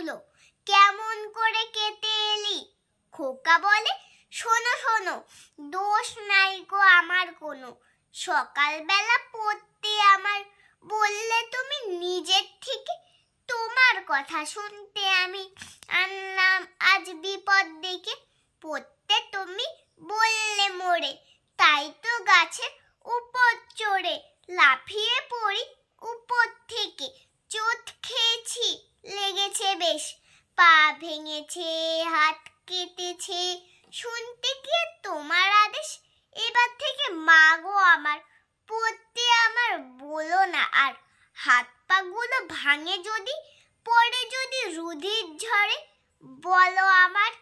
গুলো কেমন করে কেটে এলি খোকা বলে শোনো শোনো দোষ নাই গো আমার কোনো সকালবেলা পড়তে আমার বললে তুমি নিজের থেকে তোমার কথা শুনতে আমি আনলাম আজ বিপদ দেখে পড়তে তুমি বললে মোড়ে তাই তো গাছের উপর চড়ে লাফিয়ে বেশ পা ভেঙেছে হাত কেটেছে শুনতে গিয়ে তোমার আদেশ এবার থেকে মাগো আমার পড়তে আমার বলো না আর হাত পাগুলো ভাঙে যদি পরে যদি রুধির ঝরে বলো আমার